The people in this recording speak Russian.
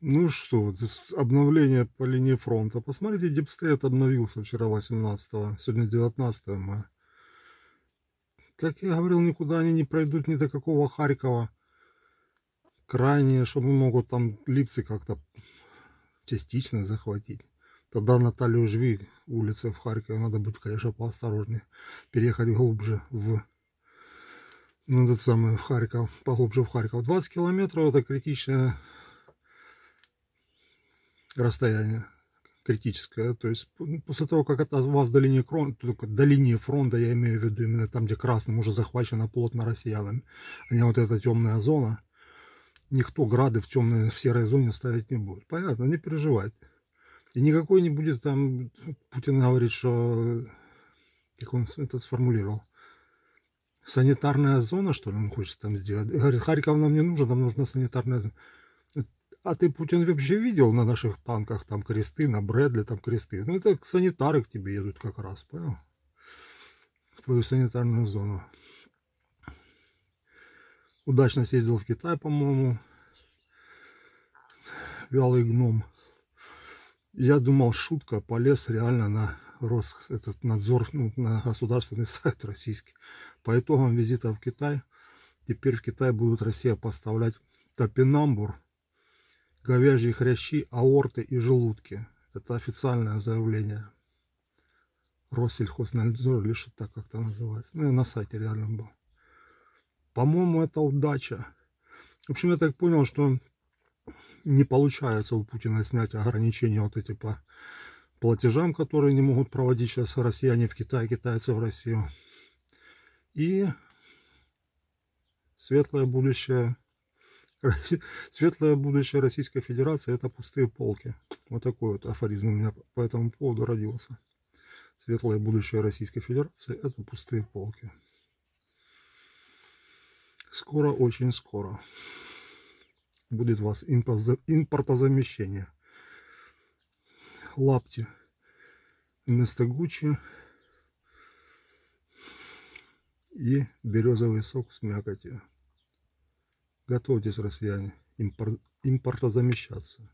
Ну что, обновление по линии фронта. Посмотрите, дипстейт обновился вчера 18 сегодня 19 мая. Как я говорил, никуда они не пройдут ни до какого Харькова. Крайне, чтобы мы могут там Липцы как-то частично захватить. Тогда Наталью Жви, улица в Харькове, надо быть, конечно, поосторожнее. Переехать глубже в ну, этот самый, в Харьков, поглубже в Харьков. 20 километров это критичная расстояние критическое. То есть ну, после того, как от вас до линии, фронта, ну, до линии фронта, я имею в виду именно там, где красным уже захвачено плотно россиянами, а не вот эта темная зона, никто грады в темной, в серой зоне ставить не будет. Понятно, не переживайте. И никакой не будет там, Путин говорит, что, как он это сформулировал, санитарная зона, что ли, он хочет там сделать. Говорит, Харьков нам не нужен, нам нужна санитарная зона. А ты, Путин, вообще видел на наших танках там кресты, на Брэдли там кресты? Ну, это санитары к тебе едут как раз, понял? В твою санитарную зону. Удачно съездил в Китай, по-моему. Вялый гном. Я думал, шутка, полез реально на Рос, этот надзор, ну, на государственный сайт российский. По итогам визита в Китай, теперь в Китай будут Россия поставлять топинамбур говяжьи хрящи, аорты и желудки. Это официальное заявление. Россельхознадзор или что так как-то называется. Ну, я на сайте реально был. По-моему, это удача. В общем, я так понял, что не получается у Путина снять ограничения вот эти по платежам, которые не могут проводить сейчас россияне в Китае, китайцы в Россию. И светлое будущее светлое будущее Российской Федерации – это пустые полки. Вот такой вот афоризм у меня по этому поводу родился. Светлое будущее Российской Федерации – это пустые полки. Скоро, очень скоро будет у вас импортозамещение. Лапти вместо Гуччи и березовый сок с мякотью. Готовьтесь, россияне, импорт, импортозамещаться.